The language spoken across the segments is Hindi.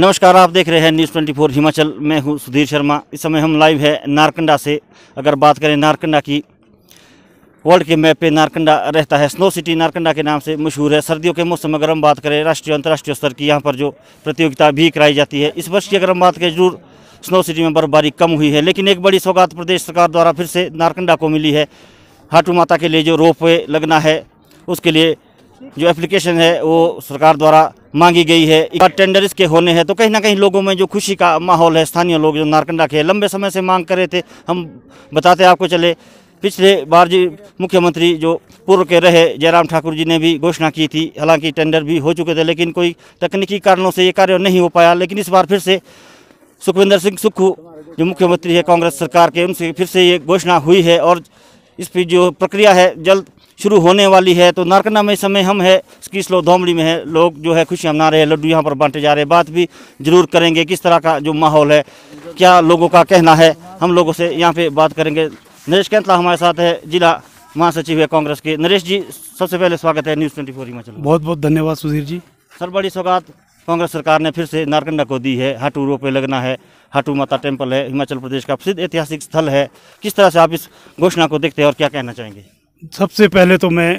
नमस्कार आप देख रहे हैं न्यूज़ ट्वेंटी फोर हिमाचल मैं हूं सुधीर शर्मा इस समय हम लाइव है नारकंडा से अगर बात करें नारकंडा की वर्ल्ड के मैप पे नारकंडा रहता है स्नो सिटी नारकंडा के नाम से मशहूर है सर्दियों के मौसम में अगर हम बात करें राष्ट्रीय अंतर्राष्ट्रीय स्तर की यहाँ पर जो प्रतियोगिता भी कराई जाती है इस वर्ष की अगर हम बात करें जरूर स्नो सिटी में बर्फबारी कम हुई है लेकिन एक बड़ी सौगात प्रदेश सरकार द्वारा फिर से नारकंडा को मिली है हाटू माता के लिए जो रोप लगना है उसके लिए जो एप्लीकेशन है वो सरकार द्वारा मांगी गई है बार टेंडर इसके होने हैं तो कहीं ना कहीं लोगों में जो खुशी का माहौल है स्थानीय लोग जो नारकंडा के लंबे समय से मांग कर रहे थे हम बताते आपको चले पिछले बार जी मुख्यमंत्री जो पूर्व के रहे जयराम ठाकुर जी ने भी घोषणा की थी हालांकि टेंडर भी हो चुके थे लेकिन कोई तकनीकी कारणों से ये कार्य नहीं हो पाया लेकिन इस बार फिर से सुखविंदर सिंह सुक्खू जो मुख्यमंत्री है कांग्रेस सरकार के उनसे फिर से ये घोषणा हुई है और इस पर जो प्रक्रिया है जल्द शुरू होने वाली है तो नारकना में समय हम है लोग धोमड़ी में है लोग जो है खुशियाँ मना रहे हैं लड्डू यहाँ पर बांटे जा रहे हैं बात भी जरूर करेंगे किस तरह का जो माहौल है क्या लोगों का कहना है हम लोगों से यहाँ पे बात करेंगे नरेश कैंतला हमारे साथ है जिला महासचिव है कांग्रेस के नरेश जी सबसे पहले स्वागत है न्यूज़ ट्वेंटी फोर हिमाचल बहुत बहुत धन्यवाद सुधीर जी सर बड़ी सौगात कांग्रेस सरकार ने फिर से नारकंडा को दी है हाटू रोपे लगना है हाटू माता टेम्पल है हिमाचल प्रदेश का प्रसिद्ध ऐतिहासिक स्थल है किस तरह से आप इस घोषणा को देखते हैं और क्या कहना चाहेंगे सबसे पहले तो मैं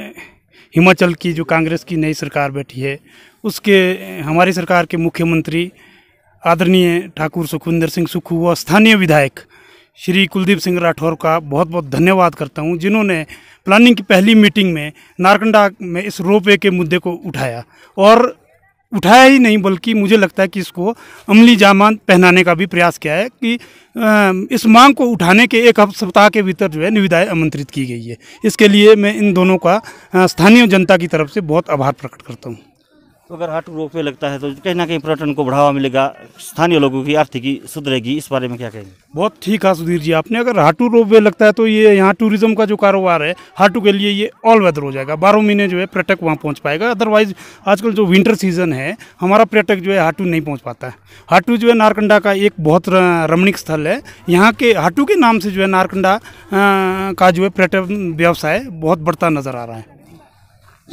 हिमाचल की जो कांग्रेस की नई सरकार बैठी है उसके हमारी सरकार के मुख्यमंत्री आदरणीय ठाकुर सुखविंदर सिंह सुखू व स्थानीय विधायक श्री कुलदीप सिंह राठौर का बहुत बहुत धन्यवाद करता हूं जिन्होंने प्लानिंग की पहली मीटिंग में नारकंडा में इस रोपवे के मुद्दे को उठाया और उठाया ही नहीं बल्कि मुझे लगता है कि इसको अमली जामान पहनाने का भी प्रयास किया है कि इस मांग को उठाने के एक सप्ताह के भीतर जो है निविदाएँ आमंत्रित की गई है इसके लिए मैं इन दोनों का स्थानीय जनता की तरफ से बहुत आभार प्रकट करता हूँ तो अगर हाट रोप पे लगता है तो कहीं ना कहीं पर्यटन को बढ़ावा मिलेगा स्थानीय लोगों की आर्थिकी सुधरेगी इस बारे में क्या कहेंगे बहुत ठीक है सुधीर जी आपने अगर हाटू रोप वे लगता है तो ये यहाँ टूरिज्म का जो कारोबार है हाटू के लिए ये ऑल वेदर हो जाएगा बारह महीने जो है पर्यटक वहाँ पहुँच पाएगा अदरवाइज आजकल जो विंटर सीजन है हमारा पर्यटक जो है हाटू नहीं पहुँच पाता है हाटू जो है नारकंडा का एक बहुत रमणीक स्थल है यहाँ के हाटू के नाम से जो है नारकंडा का जो है पर्यटन व्यवसाय बहुत बढ़ता नजर आ रहा है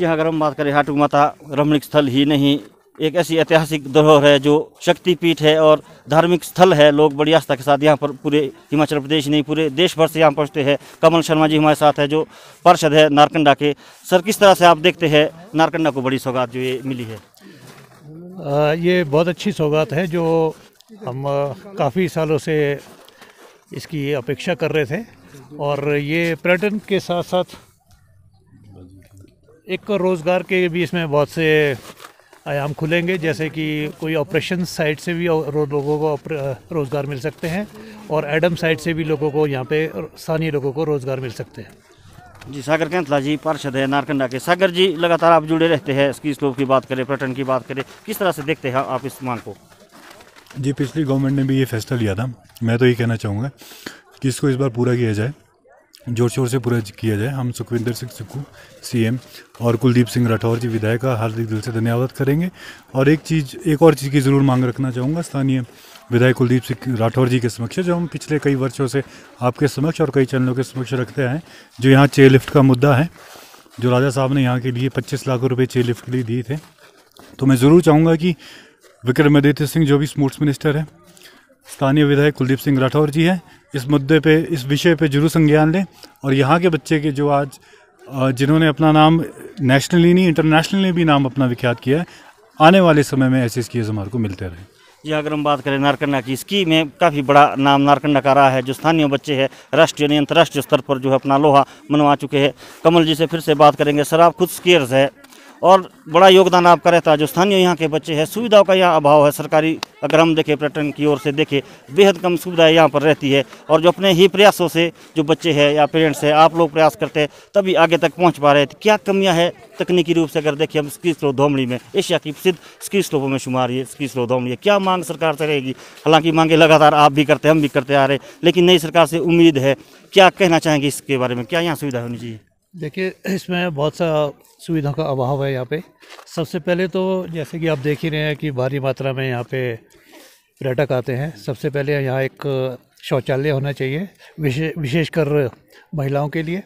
यह अगर हम बात करें हाटू माता रमणीक स्थल ही नहीं एक ऐसी ऐतिहासिक धरोहर है जो शक्तिपीठ है और धार्मिक स्थल है लोग बड़ी आस्था के साथ यहाँ पर पूरे हिमाचल प्रदेश नहीं पूरे देश भर से यहाँ पहुँचते हैं कमल शर्मा जी हमारे साथ है जो पार्षद है नारकंडा के सर किस तरह से आप देखते हैं नारकंडा को बड़ी सौगात जो ये मिली है आ, ये बहुत अच्छी सौगात है जो हम काफ़ी सालों से इसकी अपेक्षा कर रहे थे और ये पर्यटन के साथ साथ एक रोज़गार के भी इसमें बहुत से आयाम खुलेंगे जैसे कि कोई ऑपरेशन साइड से भी लोगों को रोज़गार मिल सकते हैं और एडम साइड से भी लोगों को यहाँ पे स्थानीय लोगों को रोज़गार मिल सकते हैं जी सागर कैंथला जी पार्षद है नारकंडा के सागर जी लगातार आप जुड़े रहते हैं इसकी स्लोप की बात करें पर्यटन की बात करें किस तरह से देखते हैं आप इस मांग को जी पिछली गवर्नमेंट ने भी ये फैसला लिया था मैं तो ये कहना चाहूँगा कि इसको इस बार पूरा किया जाए जोर शोर से पूरा किया जाए हम सुखविंदर सिंह सुक्खू सी और कुलदीप सिंह राठौर जी विधायक का हार्दिक दिल से धन्यवाद करेंगे और एक चीज़ एक और चीज़ की ज़रूर मांग रखना चाहूँगा स्थानीय विधायक कुलदीप सिंह राठौर जी के समक्ष जो हम पिछले कई वर्षों से आपके समक्ष और कई चैनलों के समक्ष रखते हैं जो यहाँ चेयर लिफ्ट का मुद्दा है जो राजा साहब ने यहाँ के लिए पच्चीस लाख रुपये चेयर लिफ्ट के लिए दिए थे तो मैं ज़रूर चाहूँगा कि विक्रमादित्य सिंह जो भी स्पोर्ट्स मिनिस्टर है स्थानीय विधायक कुलदीप सिंह राठौर जी है इस मुद्दे पे इस विषय पे जरूर संज्ञान लें और यहाँ के बच्चे के जो आज जिन्होंने अपना नाम नेशनली नहीं इंटरनेशनली भी नाम अपना विख्यात किया है आने वाले समय में ऐसी स्कीज हमारे को मिलते रहे जी अगर हम बात करें नारकंडा की स्की में काफ़ी बड़ा नाम नारकंडा का रहा है जो स्थानीय बच्चे हैं राष्ट्रीय यानी अंतर्राष्ट्रीय स्तर पर जो है अपना लोहा मनवा चुके हैं कमल जी से फिर से बात करेंगे सर आप खुद स्केयर्स है और बड़ा योगदान आपका रहता है जो स्थानीय यहाँ के बच्चे हैं सुविधाओं का यहाँ अभाव है सरकारी अगर हम देखें पर्यटन की ओर से देखें बेहद कम सुविधाएँ यहाँ पर रहती है और जो अपने ही प्रयासों से जो बच्चे हैं या पेरेंट्स हैं आप लोग प्रयास करते हैं तभी आगे तक पहुँच पा रहे हैं क्या कमियाँ है तकनीकी रूप से अगर देखें हम स्की स्लो धोमड़ी में एशिया की प्रसिद्ध स्की स्लोपों में शुमार है स्की स्लो धोमड़ी है क्या मांग सरकार से रहेगी हालांकि मांगे लगातार आप भी करते हम भी करते आ रहे लेकिन नई सरकार से उम्मीद है क्या कहना चाहेंगे इसके बारे में क्या यहाँ सुविधा होनी चाहिए देखिए इसमें बहुत सा सुविधा का अभाव है यहाँ पे सबसे पहले तो जैसे कि आप देख ही रहे हैं कि भारी मात्रा में यहाँ पे पर्यटक आते हैं सबसे पहले यहाँ एक शौचालय होना चाहिए विशे, विशेषकर महिलाओं के लिए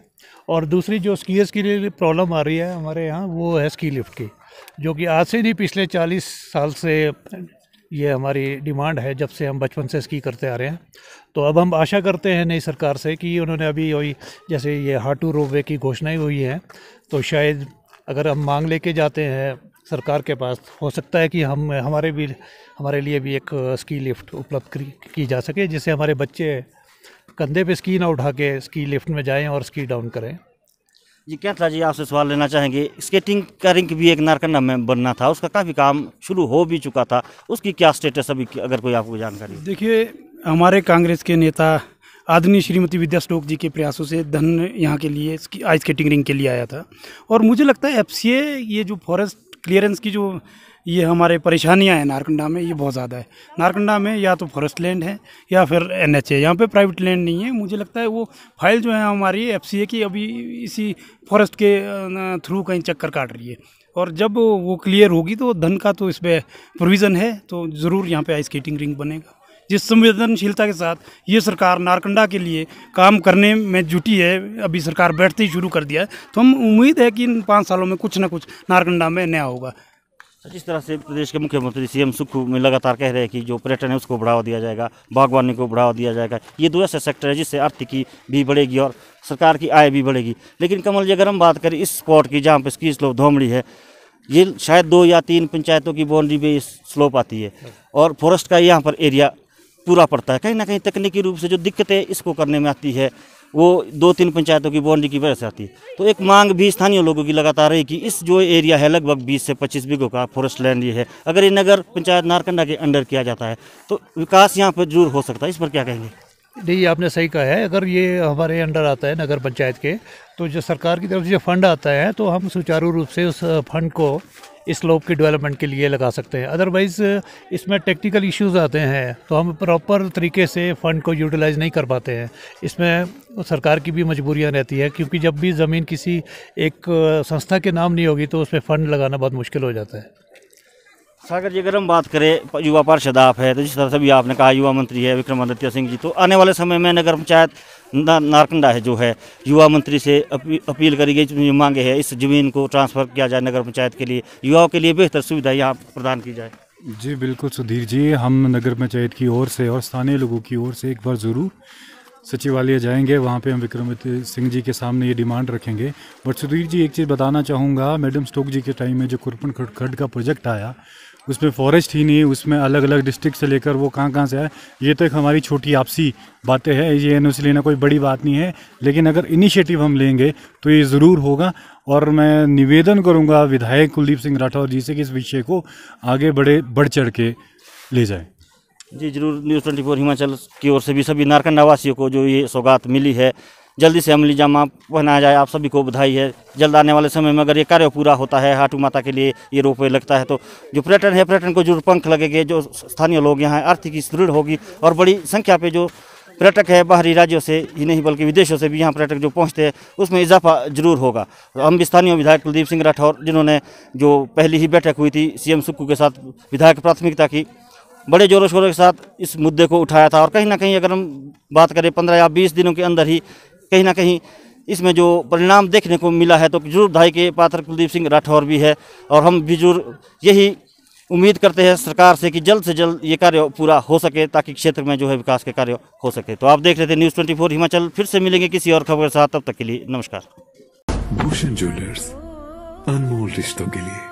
और दूसरी जो स्कीयर्स के लिए प्रॉब्लम आ रही है हमारे यहाँ वो है स्की लिफ्ट की जो कि आज से नहीं पिछले 40 साल से ये हमारी डिमांड है जब से हम बचपन से स्की करते आ रहे हैं तो अब हम आशा करते हैं नई सरकार से कि उन्होंने अभी वही जैसे ये हाटू रोपवे की घोषणाएँ हुई हैं तो शायद अगर हम मांग लेके जाते हैं सरकार के पास हो सकता है कि हम हमारे भी हमारे लिए भी एक स्की लिफ्ट उपलब्ध की जा सके जिससे हमारे बच्चे कंधे पे स्की ना उठा के स्की लिफ्ट में जाएं और स्की डाउन करें जी कैंथला जी आपसे सवाल लेना चाहेंगे स्केटिंग का रिंक भी एक नारकंडा में बनना था उसका काफ़ी काम शुरू हो भी चुका था उसकी क्या स्टेटस अभी अगर कोई आपको जानकारी देखिए हमारे कांग्रेस के नेता आदरणीय श्रीमती विद्या स्टोक जी के प्रयासों से धन यहाँ के लिए आइस स्केटिंग रिंग के लिए आया था और मुझे लगता है एफ ये जो फॉरेस्ट क्लियरेंस की जो ये हमारे परेशानियां हैं नारकंडा में ये बहुत ज़्यादा है नारकंडा में या तो फॉरेस्ट लैंड है या फिर एन एच है यहाँ पर प्राइवेट लैंड नहीं है मुझे लगता है वो फाइल जो है हमारी एफ सी ए की अभी इसी फॉरेस्ट के थ्रू कहीं चक्कर काट रही है और जब वो क्लियर होगी तो धन का तो इस पर प्रोविज़न है तो ज़रूर यहाँ पर आइस स्केटिंग रिंग बनेगा जिस संवेदनशीलता के साथ ये सरकार नारकंडा के लिए काम करने में जुटी है अभी सरकार बैठते ही शुरू कर दिया है तो हम उम्मीद है कि इन पाँच सालों में कुछ ना कुछ नारकंडा में नया होगा तो जिस तरह से प्रदेश के मुख्यमंत्री सीएम सुख में लगातार कह रहे हैं कि जो पर्यटन है उसको बढ़ावा दिया जाएगा बागवानी को बढ़ावा दिया जाएगा ये दो ऐसे सेक्टर है जिससे आर्थिकी भी बढ़ेगी और सरकार की आय भी बढ़ेगी लेकिन कमल जी अगर हम बात करें इस स्पॉट की जहाँ पर इसकी स्लोप धोमड़ी है ये शायद दो या तीन पंचायतों की बाउंड्री भी स्लोप आती है और फॉरेस्ट का यहाँ पर एरिया पूरा पड़ता है कहीं ना कहीं तकनीकी रूप से जो दिक्कतें इसको करने में आती है वो दो तीन पंचायतों की बाउंड्री की वजह से आती है तो एक मांग भी स्थानीय लोगों की लगातार रही कि इस जो एरिया है लगभग 20 से 25 बीघों का फॉरेस्ट लैंड ये है अगर ये नगर पंचायत नारकंडा के अंडर किया जाता है तो विकास यहाँ पर जरूर हो सकता है इस पर क्या कहेंगे नहीं आपने सही कहा है अगर ये हमारे अंडर आता है नगर पंचायत के तो जो सरकार की तरफ से जो फंड आता है तो हम सुचारू रूप से उस फंड को स्लोप की डेवलपमेंट के लिए लगा सकते हैं अदरवाइज़ इसमें टेक्निकल इश्यूज आते हैं तो हम प्रॉपर तरीके से फ़ंड को यूटिलाइज़ नहीं कर पाते हैं इसमें सरकार की भी मजबूरियाँ रहती है क्योंकि जब भी ज़मीन किसी एक संस्था के नाम नहीं होगी तो उसमें फ़ंड लगाना बहुत मुश्किल हो जाता है सागर जी अगर हम बात करें युवा पार्षद आप है तो जिस तरह से भी आपने कहा युवा मंत्री है विक्रमादित्य सिंह जी तो आने वाले समय में नगर पंचायत तो नारकंडा है जो है युवा मंत्री से अपी, अपील करी गई जो मांगे है इस जमीन को ट्रांसफ़र किया जाए नगर पंचायत के लिए युवाओं के लिए बेहतर सुविधा यहाँ प्रदान की जाए जी बिल्कुल सुधीर जी हम नगर पंचायत की ओर से और स्थानीय लोगों की ओर से एक बार ज़रूर सचिवालय जाएंगे वहाँ पे हम विक्रमादित्य सिंह जी के सामने ये डिमांड रखेंगे बट सुधीर जी एक चीज़ बताना चाहूँगा मैडम स्टोक जी के टाइम में जो कुरपन खड़ का प्रोजेक्ट आया उसमें फॉरेस्ट ही नहीं उसमें अलग अलग डिस्ट्रिक्ट से लेकर वो कहाँ कहाँ से आए ये तो एक हमारी छोटी आपसी बातें हैं ये एन लेना कोई बड़ी बात नहीं है लेकिन अगर इनिशिएटिव हम लेंगे तो ये ज़रूर होगा और मैं निवेदन करूँगा विधायक कुलदीप सिंह राठौर जी से कि इस विषय को आगे बढ़े बढ़ चढ़ के ले जाएँ जी जरूर न्यूज़ ट्वेंटी फोर हिमाचल की ओर से भी सभी नारकंड आवासियों को जो ये सौगात मिली है जल्दी से अमली जामा पहनाया जाए आप सभी को बधाई है जल्द आने वाले समय में अगर ये कार्य पूरा होता है हाटू माता के लिए ये रोपवे लगता है तो जो पर्यटन है पर्यटन को जो पंख लगेगे जो स्थानीय लोग यहाँ आर्थिक सुदृढ़ होगी और बड़ी संख्या पे जो पर्यटक है बाहरी राज्यों से ही नहीं बल्कि विदेशों से भी यहाँ पर्यटक जो पहुँचते हैं उसमें इजाफा जरूर होगा हम भी स्थानीय विधायक कुलदीप सिंह राठौर जिन्होंने जो पहली ही बैठक हुई थी सीएम सुक्कू के साथ विधायक प्राथमिकता की बड़े जोरों शोरों के साथ इस मुद्दे को उठाया था और कहीं ना कहीं अगर हम बात करें पंद्रह या बीस दिनों के अंदर ही कहीं ना कहीं इसमें जो परिणाम देखने को मिला है तो बुजुर्ग भाई के पात्र कुलदीप सिंह राठौर भी है और हम बुजुर्ग यही उम्मीद करते हैं सरकार से कि जल्द से जल्द ये कार्य पूरा हो सके ताकि क्षेत्र में जो है विकास के कार्य हो सके तो आप देख रहे थे न्यूज़ ट्वेंटी फोर हिमाचल फिर से मिलेंगे किसी और खबर के साथ तब तक के लिए नमस्कार भूषण ज्वेलर्स अनमोल रिश्तों के लिए